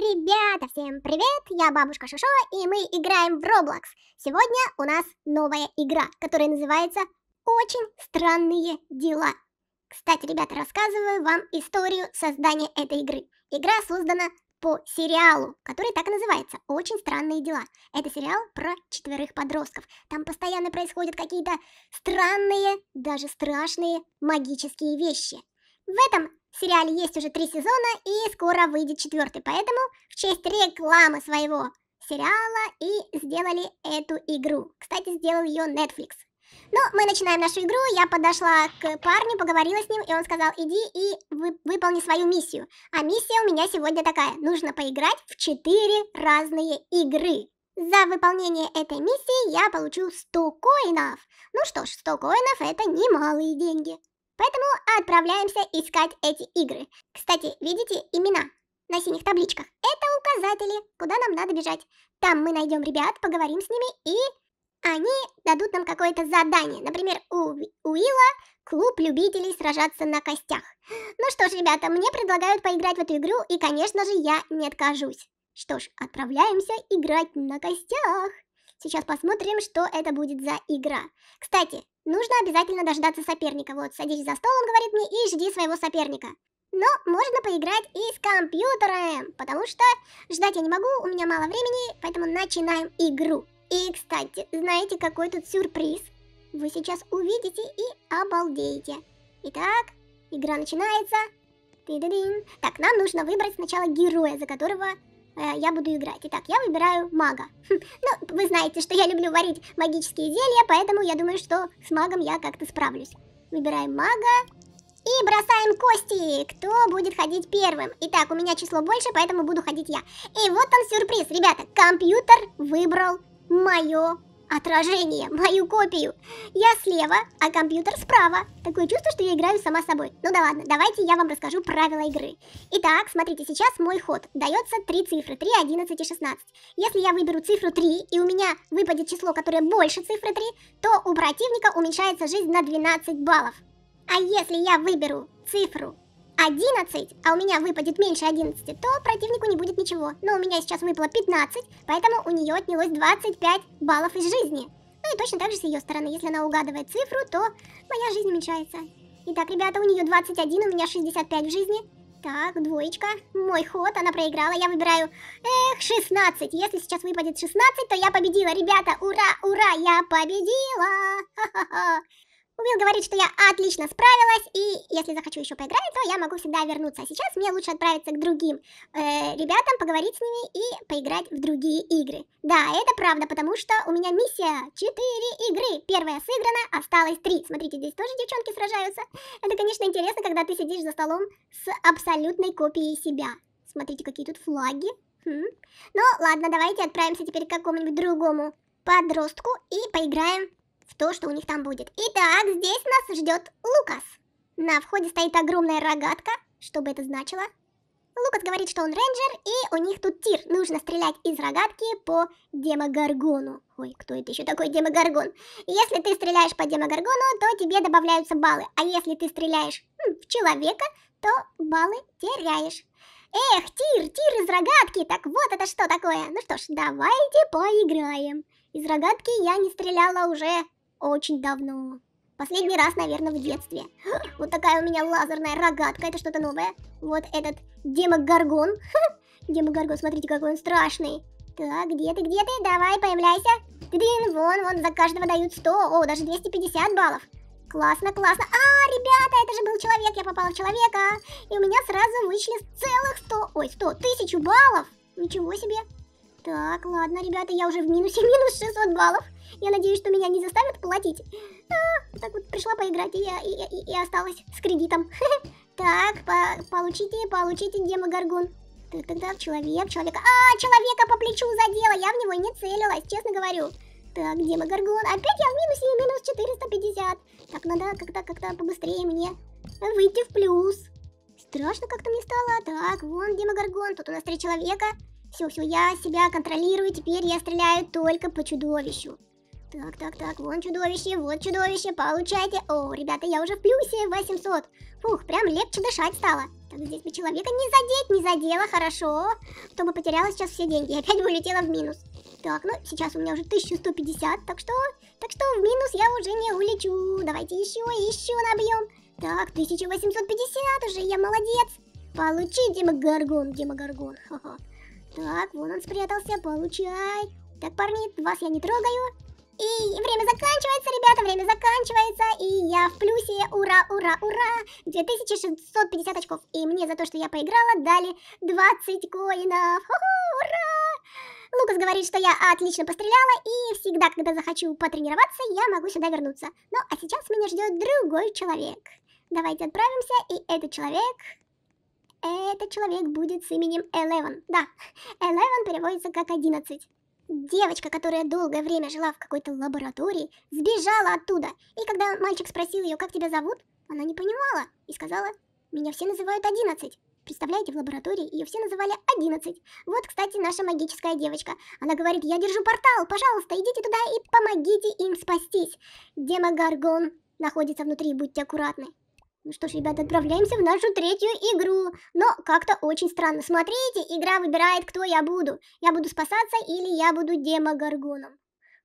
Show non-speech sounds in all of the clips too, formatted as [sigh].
Ребята, всем привет! Я бабушка Шошо, и мы играем в Roblox. Сегодня у нас новая игра, которая называется «Очень странные дела». Кстати, ребята, рассказываю вам историю создания этой игры. Игра создана по сериалу, который так и называется «Очень странные дела». Это сериал про четверых подростков. Там постоянно происходят какие-то странные, даже страшные магические вещи. В этом сериале есть уже три сезона и скоро выйдет четвертый, поэтому в честь рекламы своего сериала и сделали эту игру. Кстати, сделал ее Netflix. Но ну, мы начинаем нашу игру, я подошла к парню, поговорила с ним, и он сказал, иди и вы выполни свою миссию. А миссия у меня сегодня такая, нужно поиграть в четыре разные игры. За выполнение этой миссии я получу 100 коинов. Ну что ж, 100 коинов это немалые деньги. Поэтому отправляемся искать эти игры. Кстати, видите имена на синих табличках? Это указатели, куда нам надо бежать. Там мы найдем ребят, поговорим с ними и... Они дадут нам какое-то задание. Например, у Уилла клуб любителей сражаться на костях. Ну что ж, ребята, мне предлагают поиграть в эту игру, и, конечно же, я не откажусь. Что ж, отправляемся играть на костях. Сейчас посмотрим, что это будет за игра. Кстати, Нужно обязательно дождаться соперника. Вот, садись за стол, он говорит мне, и жди своего соперника. Но можно поиграть и с компьютером, потому что ждать я не могу, у меня мало времени, поэтому начинаем игру. И, кстати, знаете, какой тут сюрприз? Вы сейчас увидите и обалдеете. Итак, игра начинается. Ты -ды -дын. Так, нам нужно выбрать сначала героя, за которого Э, я буду играть. Итак, я выбираю мага. [laughs] Хм, ну, вы знаете, что я люблю варить магические зелья, поэтому я думаю, что с магом я как-то справлюсь. Выбираем мага. И бросаем кости, кто будет ходить первым. Итак, у меня число больше, поэтому буду ходить я. И вот он сюрприз, ребята, компьютер выбрал мое отражение, мою копию. Я слева, а компьютер справа. Такое чувство, что я играю сама собой. Ну да ладно, давайте я вам расскажу правила игры. Итак, смотрите, сейчас мой ход. Дается три цифры, 3, 11 и 16. Если я выберу цифру 3, и у меня выпадет число, которое больше цифры 3, то у противника уменьшается жизнь на 12 баллов. А если я выберу цифру 11, а у меня выпадет меньше 11, то противнику не будет ничего. Но у меня сейчас выпало 15, поэтому у нее отнялось 25 баллов из жизни. Ну и точно так же с ее стороны. Если она угадывает цифру, то моя жизнь уменьшается. Итак, ребята, у нее 21, у меня 65 в жизни. Так, двоечка. Мой ход, она проиграла, я выбираю, эх, 16. Если сейчас выпадет 16, то я победила. Ребята, ура, ура, я победила. Ха-ха-ха. Уилл говорит, что я отлично справилась, и если захочу еще поиграть, то я могу всегда вернуться. А сейчас мне лучше отправиться к другим э, ребятам, поговорить с ними и поиграть в другие игры. Да, это правда, потому что у меня миссия 4 игры. Первая сыграна, осталось 3. Смотрите, здесь тоже девчонки сражаются. Это, конечно, интересно, когда ты сидишь за столом с абсолютной копией себя. Смотрите, какие тут флаги. Хм. Ну, ладно, давайте отправимся теперь к какому-нибудь другому подростку и поиграем в то, что у них там будет. Итак, здесь нас ждет Лукас. На входе стоит огромная рогатка, что бы это значило. Лукас говорит, что он рейнджер, и у них тут тир. Нужно стрелять из рогатки по демогаргону. Ой, кто это еще такой демогаргон? Если ты стреляешь по демогаргону, то тебе добавляются баллы. А если ты стреляешь хм, в человека, то баллы теряешь. Эх, тир, тир из рогатки, так вот это что такое. Ну что ж, давайте поиграем. Из рогатки я не стреляла уже очень давно. Последний раз, наверное, в детстве. [gasps] Вот такая у меня лазерная рогатка, это что-то новое. Вот этот демогоргон. [laughs] Демогоргон, смотрите, какой он страшный. Так, где ты, где ты? Давай, появляйся. Тыдын, вон, вон, за каждого дают 100, о, даже 250 баллов. Классно, классно. А, ребята, это же был человек, я попала в человека. И у меня сразу вышли целых 100, ой, 100, тысячу баллов. Ничего себе. Так, ладно, ребята, я уже в минусе, [laughs] минус 600 баллов. Я надеюсь, что меня не заставят платить. А, так вот, пришла поиграть, и я и, и, и осталась с кредитом. [laughs] Так, получите, получите, демо Тогда человек, человек. А, человека по плечу задела, я в него не целилась, честно говорю. Так, демо опять я в минусе, минус 450. Так, надо как-то, как-то побыстрее мне выйти в плюс. Страшно как-то мне стало. Так, вон демо тут у нас три человека. Все, все, я себя контролирую, теперь я стреляю только по чудовищу. Так, так, так, вон чудовище, вот чудовище, получайте. О, ребята, я уже в плюсе 800. Фух, прям легче дышать стало. Так, здесь бы человека не задеть, не задело, хорошо. А то бы потеряла сейчас все деньги, [laughs] опять бы улетела в минус. Так, ну, сейчас у меня уже 1150, так что, так что в минус я уже не улечу. Давайте еще, еще набьем. Так, 1850 уже, я молодец. Получи, Дима Гаргон, Дима Гаргон, ха-ха. Так, вон он спрятался, получай. Так, парни, вас я не трогаю. И время заканчивается, ребята, время заканчивается, и я в плюсе, ура, ура, ура, 2650 очков, и мне за то, что я поиграла, дали 20 коинов, Ху -ху, ура! Лукас говорит, что я отлично постреляла, и всегда, когда захочу потренироваться, я могу сюда вернуться. Ну, а сейчас меня ждет другой человек. Давайте отправимся, и этот человек этот человек будет с именем Элеван. Да, [laughs] Элеван переводится как 11. Девочка, которая долгое время жила в какой-то лаборатории, сбежала оттуда. И когда мальчик спросил ее, как тебя зовут, она не понимала и сказала, меня все называют 11. Представляете, в лаборатории ее все называли 11. Вот, кстати, наша магическая девочка. Она говорит, я держу портал, пожалуйста, идите туда и помогите им спастись. Демогаргон находится внутри, будьте аккуратны. Ну что ж, ребята, отправляемся в нашу третью игру. Но как-то очень странно. Смотрите, игра выбирает, кто я буду. Я буду спасаться или я буду демогоргоном.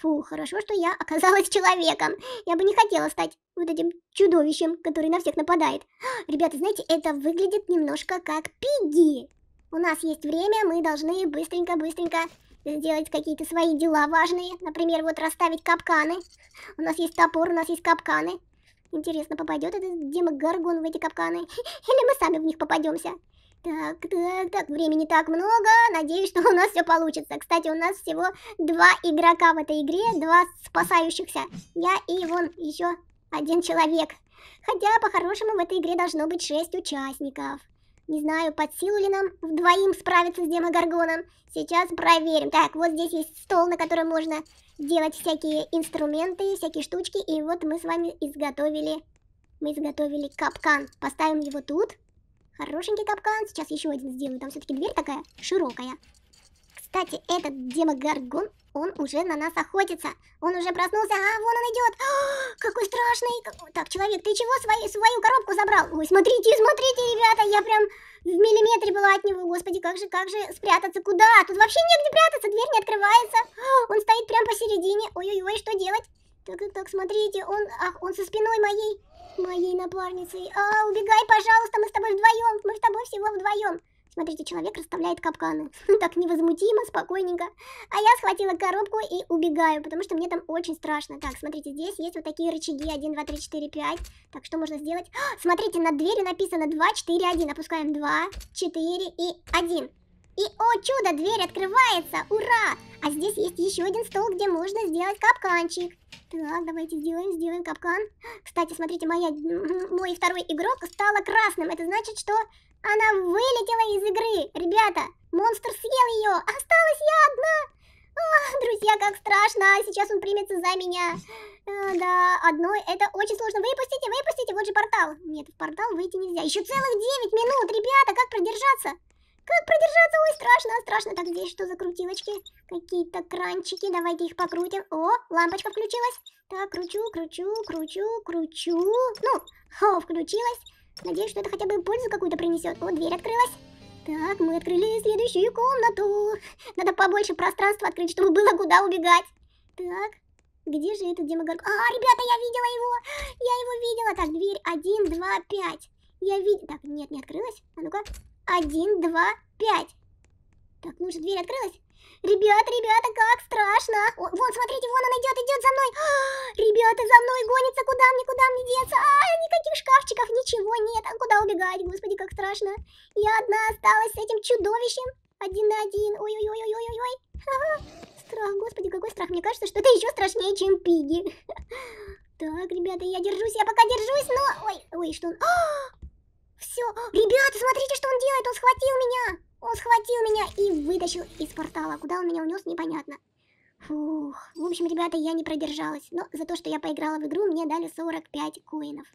Фу, хорошо, что я [laughs] оказалась человеком. Я бы не хотела стать вот этим чудовищем, который на всех нападает. [gasps] Ребята, знаете, это выглядит немножко как пиги. У нас есть время, мы должны быстренько-быстренько сделать какие-то свои дела важные. Например, вот расставить капканы. У нас есть топор, у нас есть капканы. Интересно, попадет этот Дима Гаргон в эти капканы? Или мы сами в них попадемся? Так, так, так, времени так много, надеюсь, что у нас все получится. Кстати, у нас всего два игрока в этой игре, два спасающихся. Я и вон еще один человек. Хотя, по-хорошему, в этой игре должно быть шесть участников. Не знаю, под силу ли нам вдвоим справиться с демогаргоном. Сейчас проверим. Так, вот здесь есть стол, на котором можно делать всякие инструменты, всякие штучки. И вот мы с вами изготовили... Мы изготовили капкан. Поставим его тут. Хорошенький капкан. Сейчас еще один сделаю. Там все-таки дверь такая широкая. Кстати, этот демогаргон, он уже на нас охотится. Он уже проснулся. А, вон он идет. А, какой страшный. Так, человек, ты чего свою, свою коробку забрал? Ой, смотрите, смотрите, ребята. Я прям в миллиметре была от него. Господи, как же, как же спрятаться? Куда? Тут вообще негде прятаться. Дверь не открывается. А, он стоит прям посередине. Ой-ой-ой, что делать? Так, так, так, смотрите, он, ах, он со спиной моей, моей напарницей. А, убегай, пожалуйста, мы с тобой вдвоем, мы с тобой всего вдвоем. Смотрите, человек расставляет капканы. [laughs] Ну, так невозмутимо, спокойненько. А я схватила коробку и убегаю, потому что мне там очень страшно. Так, смотрите, здесь есть вот такие рычаги. 1, 2, 3, 4, 5. Так, что можно сделать? [gasps] смотрите, на двери написано 2, 4, 1. Опускаем 2, 4 и 1. И, о чудо, дверь открывается! Ура! А здесь есть еще один стол, где можно сделать капканчик. Так, давайте сделаем, сделаем капкан. Кстати, смотрите, моя, мой второй игрок стала красным. Это значит, что она вылетела из игры. Ребята, монстр съел ее. Осталась я одна. О, друзья, как страшно. А сейчас он примется за меня. Э, да, одной это очень сложно. Выпустите, выпустите. Вот же портал. Нет, в портал выйти нельзя. Еще целых 9 минут. Ребята, как продержаться? Как продержаться, ой, страшно, страшно. Так, здесь что за крутилочки? Какие-то кранчики, давайте их покрутим. О, лампочка включилась. Так, кручу, кручу, кручу, кручу. Ну, хо, [laughs] включилась. Надеюсь, что это хотя бы пользу какую-то принесет. О, дверь открылась. Так, мы открыли следующую комнату. Надо побольше пространства открыть, чтобы было куда убегать. Так, где же этот демогорг? А, ребята, я видела его! [gasps] Я его видела! Так, дверь 1, 2, 5. Я видела... Так, нет, не открылась. А ну-ка, один, два, пять. Так, ну же, дверь открылась. Ребята, ребята, как страшно. О, вон, смотрите, вон он идет, идет за мной. А, ребята, за мной гонится, куда мне, куда мне деться. А, никаких шкафчиков, ничего нет. А куда убегать, господи, как страшно. Я одна осталась с этим чудовищем. Один на один. Ой-ой-ой-ой-ой-ой. А, страх, господи, какой страх. Мне кажется, что это еще страшнее, чем Пиги. [laughs] Так, ребята, я держусь, я пока держусь, но... Ой, ой, что он... А, все. Ребята, смотрите, что он делает. Он схватил меня. Он схватил меня и вытащил из портала. Куда он меня унес, непонятно. Фух. В общем, ребята, я не продержалась. Но за то, что я поиграла в игру, мне дали 45 коинов.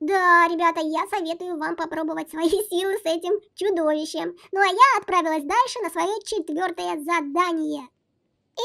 Да, ребята, я советую вам попробовать свои [laughs] силы с этим чудовищем. Ну а я отправилась дальше на свое четвертое задание.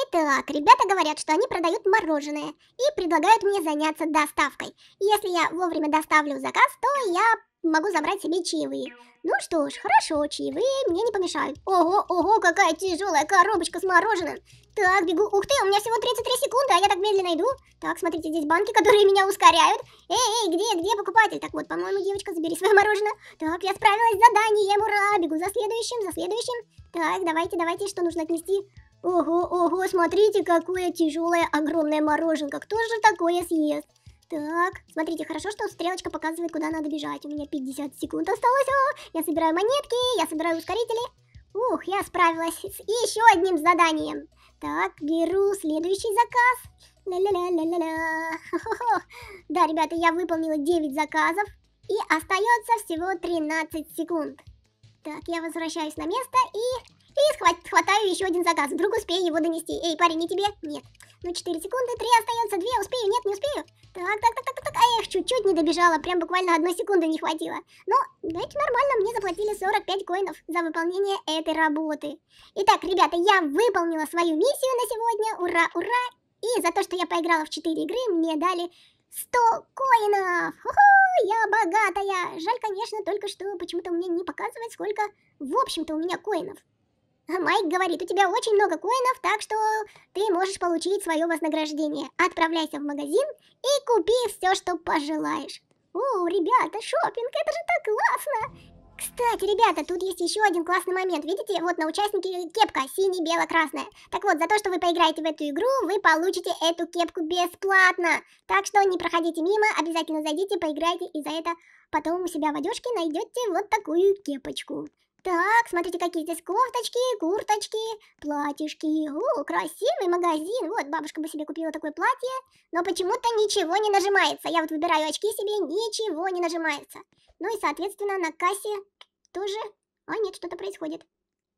Итак, ребята говорят, что они продают мороженое и предлагают мне заняться доставкой. Если я вовремя доставлю заказ, то я могу забрать себе чаевые. Ну что ж, хорошо, чаевые мне не помешают. Ого, ого, какая тяжелая коробочка с мороженым. Так, бегу. Ух ты, у меня всего 33 секунды, а я так медленно иду. Так, смотрите, здесь банки, которые меня ускоряют. Эй, эй, где, где покупатель? Так вот, по-моему, девочка, забери свое мороженое. Так, я справилась с заданием, ура, бегу за следующим, за следующим. Так, давайте, давайте, что нужно отнести? Ого, ого, смотрите, какое тяжелое, огромное мороженка. Кто же такое съест? Так, смотрите, хорошо, что стрелочка показывает, куда надо бежать. У меня 50 секунд осталось. О, я собираю монетки, я собираю ускорители. Ух, я справилась с еще одним заданием. Так, беру следующий заказ. Ля-ля-ля-ля-ля-ля. Да, ребята, я выполнила 9 заказов. И остается всего 13 секунд. Так, я возвращаюсь на место и... И схват, хватаю еще один заказ. Вдруг успею его донести. Эй, парень, не тебе? Нет. Ну, 4 секунды, 3 остается, 2 успею, нет, не успею. Так, так, так, так, так, а эх, чуть-чуть не добежала, прям буквально одной секунды не хватило. Но ну, ведь нормально, мне заплатили 45 коинов за выполнение этой работы. Итак, ребята, я выполнила свою миссию на сегодня, ура, ура. И за то, что я поиграла в 4 игры, мне дали 100 коинов! Хо-хо, я богатая! Жаль, конечно, только что почему-то мне не показывает, сколько, в общем-то, у меня коинов. А Майк говорит, у тебя очень много коинов, так что ты можешь получить свое вознаграждение. Отправляйся в магазин и купи все, что пожелаешь. О, ребята, шопинг, это же так классно! Кстати, ребята, тут есть еще один классный момент. Видите, вот на участнике кепка синий, бело, красная. Так вот, за то, что вы поиграете в эту игру, вы получите эту кепку бесплатно. Так что не проходите мимо, обязательно зайдите, поиграйте, и за это потом у себя в одежке найдете вот такую кепочку. Так, смотрите, какие здесь кофточки, курточки, платьишки. О, красивый магазин. Вот, бабушка бы себе купила такое платье, но почему-то ничего не нажимается. Я вот выбираю очки себе, ничего не нажимается. Ну и, соответственно, на кассе тоже... А, нет, что-то происходит.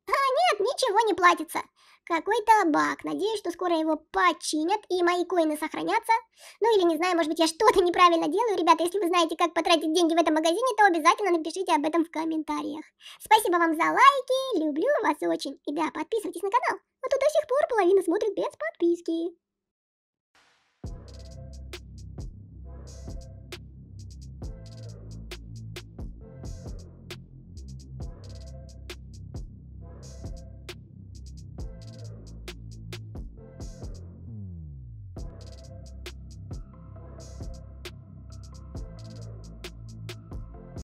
А, нет, ничего не платится. Какой-то баг. Надеюсь, что скоро его починят и мои коины сохранятся. Ну или не знаю, может быть я что-то неправильно делаю. Ребята, если вы знаете, как потратить деньги в этом магазине, то обязательно напишите об этом в комментариях. Спасибо вам за лайки. Люблю вас очень. И да, подписывайтесь на канал. А то до сих пор половина смотрит без подписки.